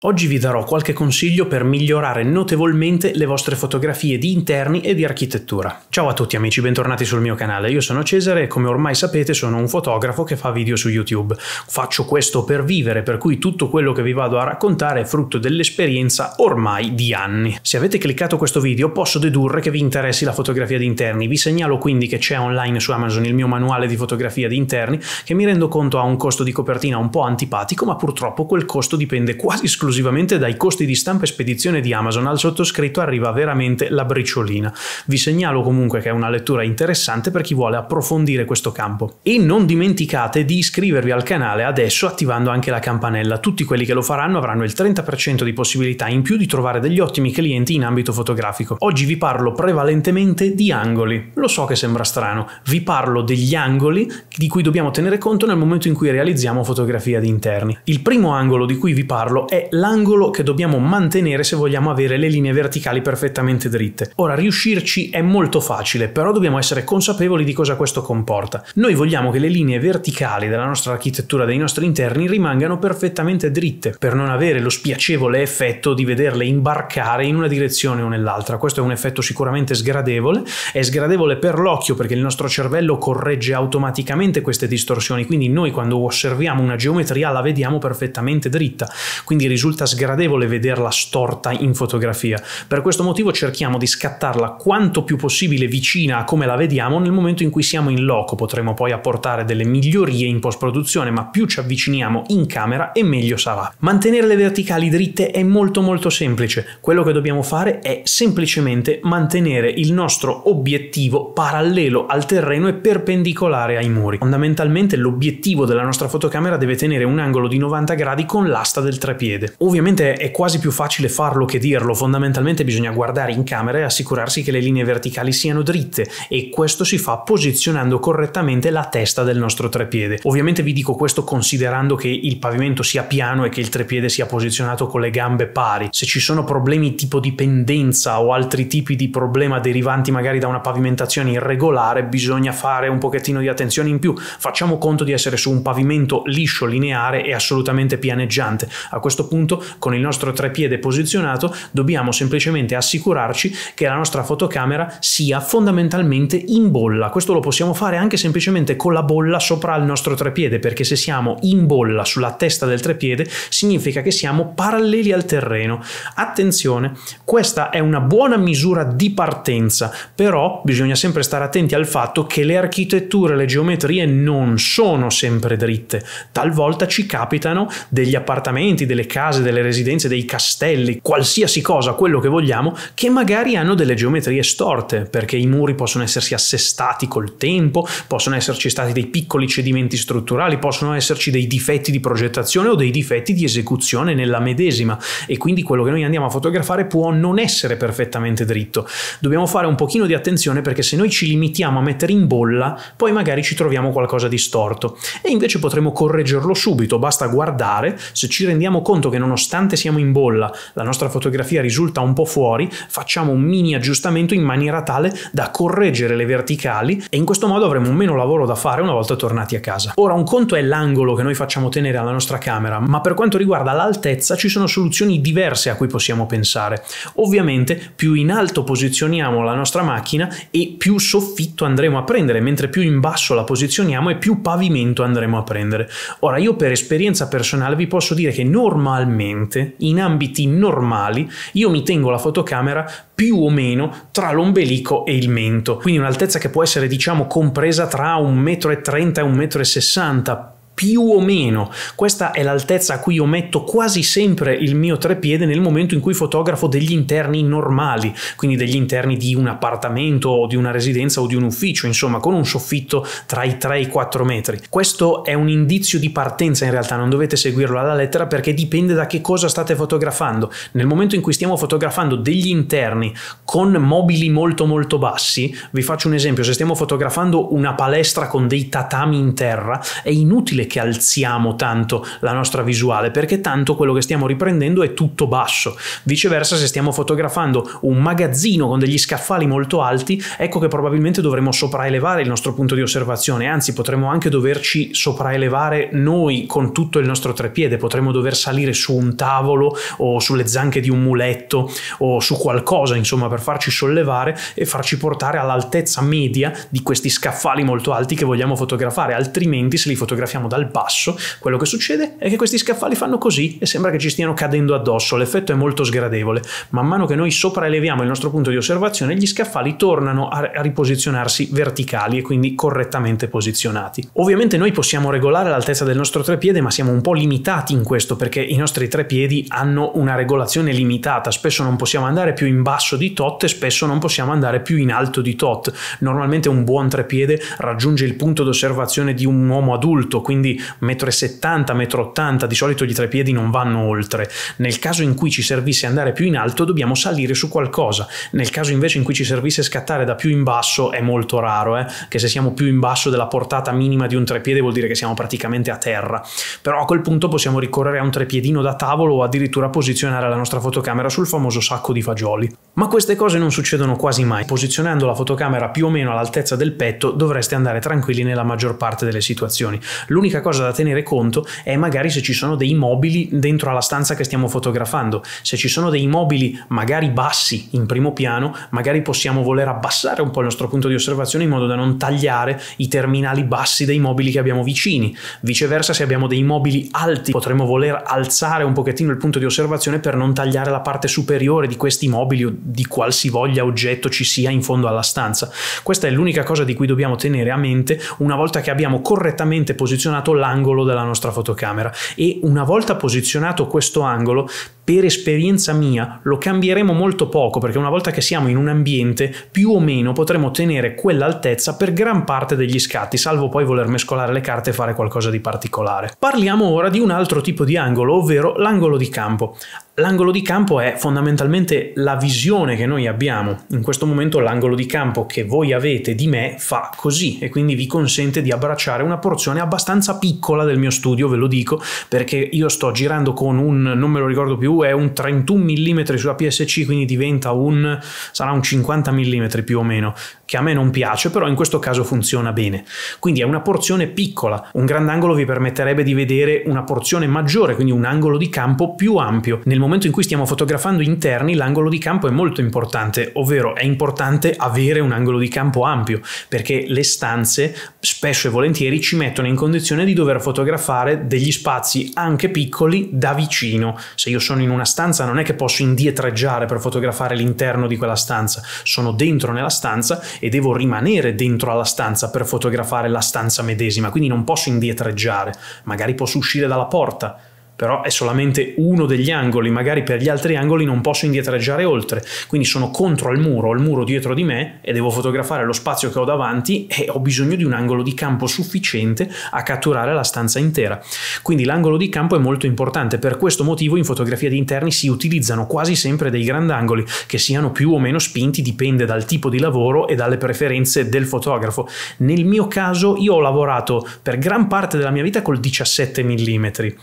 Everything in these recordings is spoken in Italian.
Oggi vi darò qualche consiglio per migliorare notevolmente le vostre fotografie di interni e di architettura. Ciao a tutti amici, bentornati sul mio canale. Io sono Cesare e come ormai sapete sono un fotografo che fa video su YouTube. Faccio questo per vivere, per cui tutto quello che vi vado a raccontare è frutto dell'esperienza ormai di anni. Se avete cliccato questo video posso dedurre che vi interessi la fotografia di interni. Vi segnalo quindi che c'è online su Amazon il mio manuale di fotografia di interni che mi rendo conto ha un costo di copertina un po' antipatico, ma purtroppo quel costo dipende quasi esclusivamente esclusivamente dai costi di stampa e spedizione di Amazon, al sottoscritto arriva veramente la briciolina. Vi segnalo comunque che è una lettura interessante per chi vuole approfondire questo campo. E non dimenticate di iscrivervi al canale adesso attivando anche la campanella. Tutti quelli che lo faranno avranno il 30% di possibilità in più di trovare degli ottimi clienti in ambito fotografico. Oggi vi parlo prevalentemente di angoli. Lo so che sembra strano, vi parlo degli angoli di cui dobbiamo tenere conto nel momento in cui realizziamo fotografia di interni. Il primo angolo di cui vi parlo è l'angolo che dobbiamo mantenere se vogliamo avere le linee verticali perfettamente dritte. Ora, riuscirci è molto facile, però dobbiamo essere consapevoli di cosa questo comporta. Noi vogliamo che le linee verticali della nostra architettura, dei nostri interni, rimangano perfettamente dritte, per non avere lo spiacevole effetto di vederle imbarcare in una direzione o nell'altra. Questo è un effetto sicuramente sgradevole, è sgradevole per l'occhio perché il nostro cervello corregge automaticamente queste distorsioni, quindi noi quando osserviamo una geometria la vediamo perfettamente dritta, quindi risulta risulta sgradevole vederla storta in fotografia. Per questo motivo cerchiamo di scattarla quanto più possibile vicina a come la vediamo nel momento in cui siamo in loco, potremo poi apportare delle migliorie in post-produzione, ma più ci avviciniamo in camera e meglio sarà. Mantenere le verticali dritte è molto molto semplice, quello che dobbiamo fare è semplicemente mantenere il nostro obiettivo parallelo al terreno e perpendicolare ai muri. Fondamentalmente l'obiettivo della nostra fotocamera deve tenere un angolo di 90 gradi con l'asta del trepiede. Ovviamente è quasi più facile farlo che dirlo, fondamentalmente bisogna guardare in camera e assicurarsi che le linee verticali siano dritte e questo si fa posizionando correttamente la testa del nostro trepiede. Ovviamente vi dico questo considerando che il pavimento sia piano e che il trepiede sia posizionato con le gambe pari. Se ci sono problemi tipo di pendenza o altri tipi di problema derivanti magari da una pavimentazione irregolare, bisogna fare un pochettino di attenzione in più. Facciamo conto di essere su un pavimento liscio, lineare e assolutamente pianeggiante. A questo punto momento, con il nostro trepiede posizionato, dobbiamo semplicemente assicurarci che la nostra fotocamera sia fondamentalmente in bolla. Questo lo possiamo fare anche semplicemente con la bolla sopra il nostro trepiede, perché se siamo in bolla sulla testa del trepiede significa che siamo paralleli al terreno. Attenzione, questa è una buona misura di partenza, però bisogna sempre stare attenti al fatto che le architetture, le geometrie non sono sempre dritte. Talvolta ci capitano degli appartamenti, delle case, case, delle residenze, dei castelli, qualsiasi cosa, quello che vogliamo, che magari hanno delle geometrie storte, perché i muri possono essersi assestati col tempo, possono esserci stati dei piccoli cedimenti strutturali, possono esserci dei difetti di progettazione o dei difetti di esecuzione nella medesima e quindi quello che noi andiamo a fotografare può non essere perfettamente dritto. Dobbiamo fare un pochino di attenzione perché se noi ci limitiamo a mettere in bolla, poi magari ci troviamo qualcosa di storto e invece potremo correggerlo subito, basta guardare, se ci rendiamo conto che non nonostante siamo in bolla, la nostra fotografia risulta un po' fuori, facciamo un mini aggiustamento in maniera tale da correggere le verticali e in questo modo avremo meno lavoro da fare una volta tornati a casa. Ora un conto è l'angolo che noi facciamo tenere alla nostra camera, ma per quanto riguarda l'altezza ci sono soluzioni diverse a cui possiamo pensare. Ovviamente più in alto posizioniamo la nostra macchina e più soffitto andremo a prendere, mentre più in basso la posizioniamo e più pavimento andremo a prendere. Ora io per esperienza personale vi posso dire che normalmente normalmente, in ambiti normali, io mi tengo la fotocamera più o meno tra l'ombelico e il mento, quindi un'altezza che può essere diciamo compresa tra 1,30 m e 1,60 m più o meno. Questa è l'altezza a cui io metto quasi sempre il mio trepiede nel momento in cui fotografo degli interni normali, quindi degli interni di un appartamento o di una residenza o di un ufficio, insomma, con un soffitto tra i 3 e i 4 metri. Questo è un indizio di partenza in realtà, non dovete seguirlo alla lettera perché dipende da che cosa state fotografando. Nel momento in cui stiamo fotografando degli interni con mobili molto molto bassi, vi faccio un esempio, se stiamo fotografando una palestra con dei tatami in terra, è inutile che alziamo tanto la nostra visuale perché tanto quello che stiamo riprendendo è tutto basso. Viceversa, se stiamo fotografando un magazzino con degli scaffali molto alti, ecco che probabilmente dovremo sopraelevare il nostro punto di osservazione, anzi potremmo anche doverci sopraelevare noi con tutto il nostro trepiede, potremmo dover salire su un tavolo o sulle zanche di un muletto o su qualcosa, insomma, per farci sollevare e farci portare all'altezza media di questi scaffali molto alti che vogliamo fotografare, altrimenti se li fotografiamo da dal basso, quello che succede è che questi scaffali fanno così e sembra che ci stiano cadendo addosso, l'effetto è molto sgradevole. Man mano che noi sopraeleviamo il nostro punto di osservazione, gli scaffali tornano a riposizionarsi verticali e quindi correttamente posizionati. Ovviamente noi possiamo regolare l'altezza del nostro trepiede, ma siamo un po' limitati in questo perché i nostri trepiedi hanno una regolazione limitata, spesso non possiamo andare più in basso di tot e spesso non possiamo andare più in alto di tot. Normalmente un buon trepiede raggiunge il punto d'osservazione di un uomo adulto, quindi quindi 1,70 m, 1,80 m, di solito gli tre non vanno oltre. Nel caso in cui ci servisse andare più in alto dobbiamo salire su qualcosa, nel caso invece in cui ci servisse scattare da più in basso è molto raro, eh? che se siamo più in basso della portata minima di un trepiede vuol dire che siamo praticamente a terra, però a quel punto possiamo ricorrere a un trepiedino da tavolo o addirittura posizionare la nostra fotocamera sul famoso sacco di fagioli. Ma queste cose non succedono quasi mai, posizionando la fotocamera più o meno all'altezza del petto dovreste andare tranquilli nella maggior parte delle situazioni. L'unica l'unica cosa da tenere conto è magari se ci sono dei mobili dentro alla stanza che stiamo fotografando. Se ci sono dei mobili magari bassi in primo piano, magari possiamo voler abbassare un po' il nostro punto di osservazione in modo da non tagliare i terminali bassi dei mobili che abbiamo vicini. Viceversa, se abbiamo dei mobili alti, potremmo voler alzare un pochettino il punto di osservazione per non tagliare la parte superiore di questi mobili o di qualsivoglia oggetto ci sia in fondo alla stanza. Questa è l'unica cosa di cui dobbiamo tenere a mente una volta che abbiamo correttamente posizionato posizionato l'angolo della nostra fotocamera e una volta posizionato questo angolo per esperienza mia lo cambieremo molto poco perché una volta che siamo in un ambiente più o meno potremo tenere quell'altezza per gran parte degli scatti salvo poi voler mescolare le carte e fare qualcosa di particolare. Parliamo ora di un altro tipo di angolo ovvero l'angolo di campo. L'angolo di campo è fondamentalmente la visione che noi abbiamo. In questo momento l'angolo di campo che voi avete di me fa così e quindi vi consente di abbracciare una porzione abbastanza piccola del mio studio, ve lo dico, perché io sto girando con un, non me lo ricordo più, è un 31 mm sulla PSC, quindi diventa un, sarà un 50 mm più o meno, che a me non piace, però in questo caso funziona bene. Quindi è una porzione piccola. Un grandangolo vi permetterebbe di vedere una porzione maggiore, quindi un angolo di campo più ampio. Nel momento in cui stiamo fotografando interni l'angolo di campo è molto importante, ovvero è importante avere un angolo di campo ampio, perché le stanze spesso e volentieri ci mettono in condizione di dover fotografare degli spazi anche piccoli da vicino. Se io sono in una stanza non è che posso indietreggiare per fotografare l'interno di quella stanza, sono dentro nella stanza e devo rimanere dentro alla stanza per fotografare la stanza medesima, quindi non posso indietreggiare, magari posso uscire dalla porta però è solamente uno degli angoli, magari per gli altri angoli non posso indietreggiare oltre, quindi sono contro il muro, ho il muro dietro di me e devo fotografare lo spazio che ho davanti e ho bisogno di un angolo di campo sufficiente a catturare la stanza intera. Quindi l'angolo di campo è molto importante, per questo motivo in fotografia di interni si utilizzano quasi sempre dei grandangoli, che siano più o meno spinti dipende dal tipo di lavoro e dalle preferenze del fotografo. Nel mio caso io ho lavorato per gran parte della mia vita col 17 mm,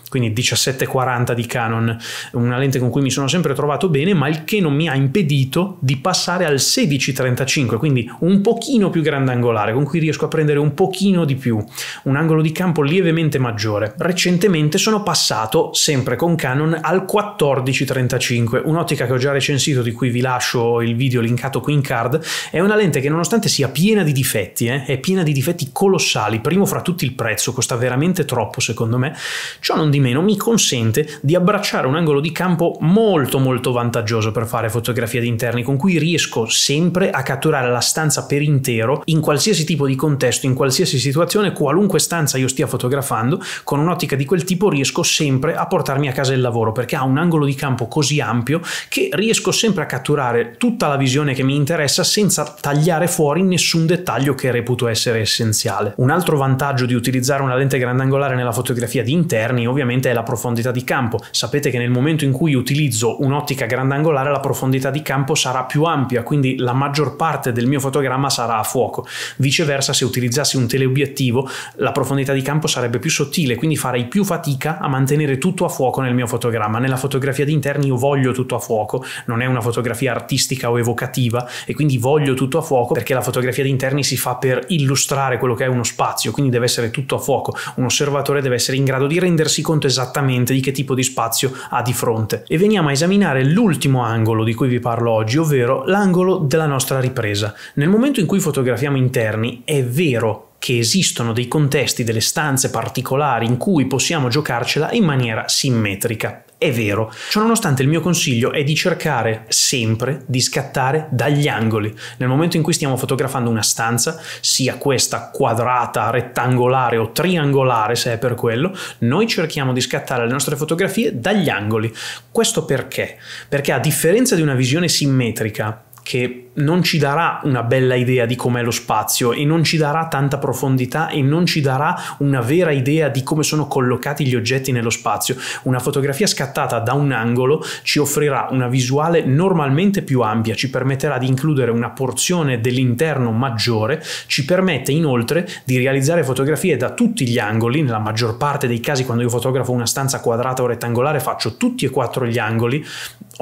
quindi 17 740 di Canon, una lente con cui mi sono sempre trovato bene, ma il che non mi ha impedito di passare al 1635, quindi un pochino più grandangolare, con cui riesco a prendere un pochino di più, un angolo di campo lievemente maggiore. Recentemente sono passato, sempre con Canon, al 1435, un'ottica che ho già recensito, di cui vi lascio il video linkato qui in card, è una lente che nonostante sia piena di difetti, eh, è piena di difetti colossali, primo fra tutti il prezzo, costa veramente troppo secondo me, ciò non di meno mi consiglia consente di abbracciare un angolo di campo molto molto vantaggioso per fare fotografia di interni, con cui riesco sempre a catturare la stanza per intero, in qualsiasi tipo di contesto, in qualsiasi situazione, qualunque stanza io stia fotografando, con un'ottica di quel tipo riesco sempre a portarmi a casa il lavoro, perché ha un angolo di campo così ampio che riesco sempre a catturare tutta la visione che mi interessa senza tagliare fuori nessun dettaglio che reputo essere essenziale. Un altro vantaggio di utilizzare una lente grandangolare nella fotografia di interni ovviamente è la profondità profondità di campo. Sapete che nel momento in cui utilizzo un'ottica grandangolare la profondità di campo sarà più ampia, quindi la maggior parte del mio fotogramma sarà a fuoco. Viceversa, se utilizzassi un teleobiettivo, la profondità di campo sarebbe più sottile, quindi farei più fatica a mantenere tutto a fuoco nel mio fotogramma. Nella fotografia di interni io voglio tutto a fuoco, non è una fotografia artistica o evocativa e quindi voglio tutto a fuoco perché la fotografia di interni si fa per illustrare quello che è uno spazio, quindi deve essere tutto a fuoco. Un osservatore deve essere in grado di rendersi conto esattamente esattamente di che tipo di spazio ha di fronte. E veniamo a esaminare l'ultimo angolo di cui vi parlo oggi, ovvero l'angolo della nostra ripresa. Nel momento in cui fotografiamo interni, è vero che esistono dei contesti, delle stanze particolari in cui possiamo giocarcela in maniera simmetrica. È vero, ciononostante il mio consiglio è di cercare sempre di scattare dagli angoli. Nel momento in cui stiamo fotografando una stanza, sia questa quadrata, rettangolare o triangolare se è per quello, noi cerchiamo di scattare le nostre fotografie dagli angoli. Questo perché? Perché a differenza di una visione simmetrica, che non ci darà una bella idea di com'è lo spazio e non ci darà tanta profondità e non ci darà una vera idea di come sono collocati gli oggetti nello spazio. Una fotografia scattata da un angolo ci offrirà una visuale normalmente più ampia, ci permetterà di includere una porzione dell'interno maggiore, ci permette inoltre di realizzare fotografie da tutti gli angoli, nella maggior parte dei casi quando io fotografo una stanza quadrata o rettangolare faccio tutti e quattro gli angoli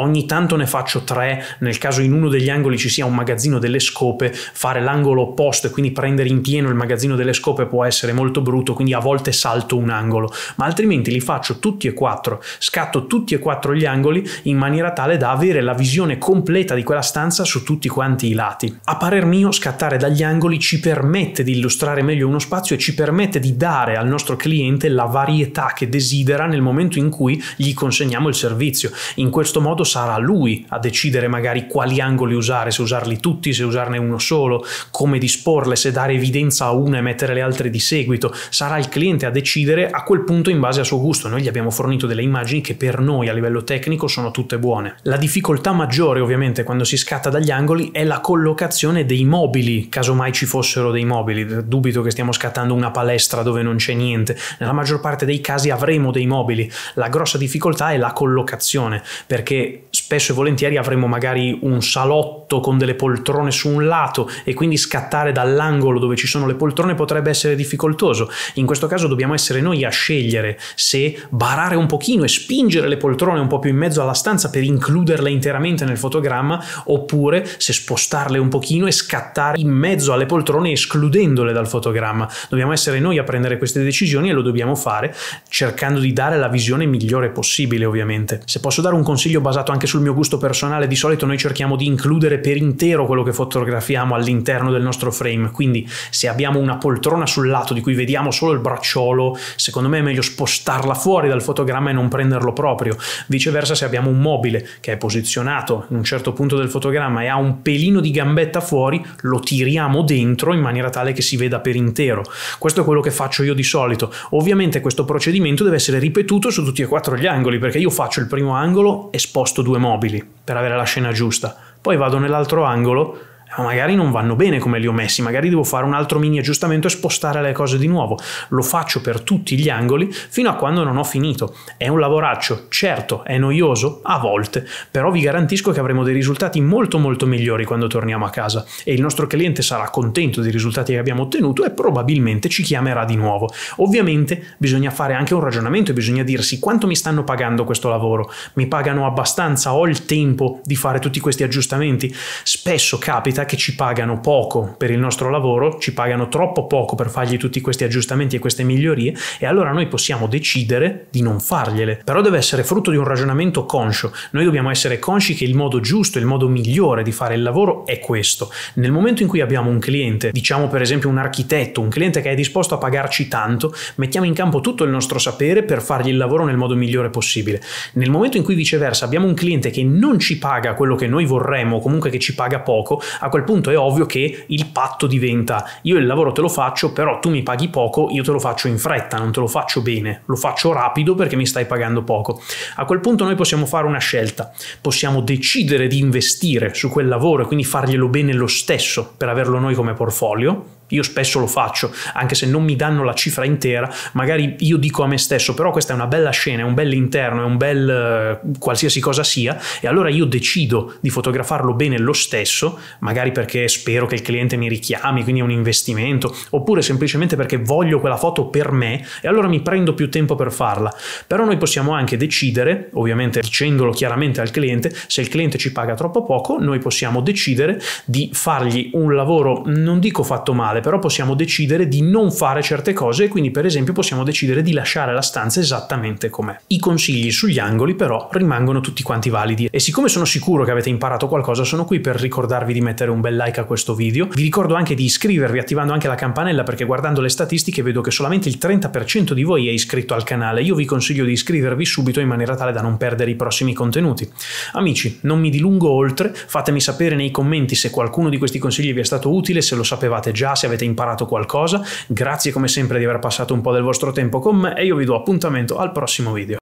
ogni tanto ne faccio tre nel caso in uno degli angoli ci sia un magazzino delle scope, fare l'angolo opposto e quindi prendere in pieno il magazzino delle scope può essere molto brutto, quindi a volte salto un angolo, ma altrimenti li faccio tutti e quattro, scatto tutti e quattro gli angoli in maniera tale da avere la visione completa di quella stanza su tutti quanti i lati. A parer mio scattare dagli angoli ci permette di illustrare meglio uno spazio e ci permette di dare al nostro cliente la varietà che desidera nel momento in cui gli consegniamo il servizio. In questo modo sarà lui a decidere magari quali angoli usare, se usarli tutti, se usarne uno solo, come disporle, se dare evidenza a una e mettere le altre di seguito. Sarà il cliente a decidere a quel punto in base al suo gusto. Noi gli abbiamo fornito delle immagini che per noi a livello tecnico sono tutte buone. La difficoltà maggiore ovviamente quando si scatta dagli angoli è la collocazione dei mobili, casomai ci fossero dei mobili. Dubito che stiamo scattando una palestra dove non c'è niente. Nella maggior parte dei casi avremo dei mobili. La grossa difficoltà è la collocazione, perché spesso e volentieri avremo magari un salotto con delle poltrone su un lato e quindi scattare dall'angolo dove ci sono le poltrone potrebbe essere difficoltoso. In questo caso dobbiamo essere noi a scegliere se barare un pochino e spingere le poltrone un po' più in mezzo alla stanza per includerle interamente nel fotogramma oppure se spostarle un pochino e scattare in mezzo alle poltrone escludendole dal fotogramma. Dobbiamo essere noi a prendere queste decisioni e lo dobbiamo fare cercando di dare la visione migliore possibile ovviamente. Se posso dare un consiglio basato anche sul sul mio gusto personale, di solito noi cerchiamo di includere per intero quello che fotografiamo all'interno del nostro frame, quindi se abbiamo una poltrona sul lato di cui vediamo solo il bracciolo, secondo me è meglio spostarla fuori dal fotogramma e non prenderlo proprio. Viceversa se abbiamo un mobile che è posizionato in un certo punto del fotogramma e ha un pelino di gambetta fuori, lo tiriamo dentro in maniera tale che si veda per intero. Questo è quello che faccio io di solito. Ovviamente questo procedimento deve essere ripetuto su tutti e quattro gli angoli, perché io faccio il primo angolo e sposto due modi mobili per avere la scena giusta. Poi vado nell'altro angolo ma magari non vanno bene come li ho messi, magari devo fare un altro mini aggiustamento e spostare le cose di nuovo. Lo faccio per tutti gli angoli fino a quando non ho finito. È un lavoraccio, certo, è noioso a volte, però vi garantisco che avremo dei risultati molto molto migliori quando torniamo a casa e il nostro cliente sarà contento dei risultati che abbiamo ottenuto e probabilmente ci chiamerà di nuovo. Ovviamente bisogna fare anche un ragionamento e bisogna dirsi quanto mi stanno pagando questo lavoro? Mi pagano abbastanza? Ho il tempo di fare tutti questi aggiustamenti? Spesso capita università che ci pagano poco per il nostro lavoro, ci pagano troppo poco per fargli tutti questi aggiustamenti e queste migliorie e allora noi possiamo decidere di non fargliele. Però deve essere frutto di un ragionamento conscio. Noi dobbiamo essere consci che il modo giusto, il modo migliore di fare il lavoro è questo. Nel momento in cui abbiamo un cliente, diciamo per esempio un architetto, un cliente che è disposto a pagarci tanto, mettiamo in campo tutto il nostro sapere per fargli il lavoro nel modo migliore possibile. Nel momento in cui viceversa abbiamo un cliente che non ci paga quello che noi vorremmo o comunque che ci paga poco, a quel punto è ovvio che il patto diventa io il lavoro te lo faccio, però tu mi paghi poco, io te lo faccio in fretta, non te lo faccio bene, lo faccio rapido perché mi stai pagando poco. A quel punto noi possiamo fare una scelta, possiamo decidere di investire su quel lavoro e quindi farglielo bene lo stesso per averlo noi come portfolio, io spesso lo faccio, anche se non mi danno la cifra intera, magari io dico a me stesso, però questa è una bella scena, è un bel interno, è un bel eh, qualsiasi cosa sia, e allora io decido di fotografarlo bene lo stesso, magari perché spero che il cliente mi richiami, quindi è un investimento, oppure semplicemente perché voglio quella foto per me e allora mi prendo più tempo per farla. Però noi possiamo anche decidere, ovviamente dicendolo chiaramente al cliente, se il cliente ci paga troppo poco, noi possiamo decidere di fargli un lavoro, non dico fatto male, però possiamo decidere di non fare certe cose e quindi per esempio possiamo decidere di lasciare la stanza esattamente com'è. I consigli sugli angoli però rimangono tutti quanti validi e siccome sono sicuro che avete imparato qualcosa sono qui per ricordarvi di mettere un bel like a questo video, vi ricordo anche di iscrivervi attivando anche la campanella perché guardando le statistiche vedo che solamente il 30% di voi è iscritto al canale, io vi consiglio di iscrivervi subito in maniera tale da non perdere i prossimi contenuti. Amici, non mi dilungo oltre, fatemi sapere nei commenti se qualcuno di questi consigli vi è stato utile, se lo sapevate già, se avete avete imparato qualcosa, grazie come sempre di aver passato un po' del vostro tempo con me e io vi do appuntamento al prossimo video.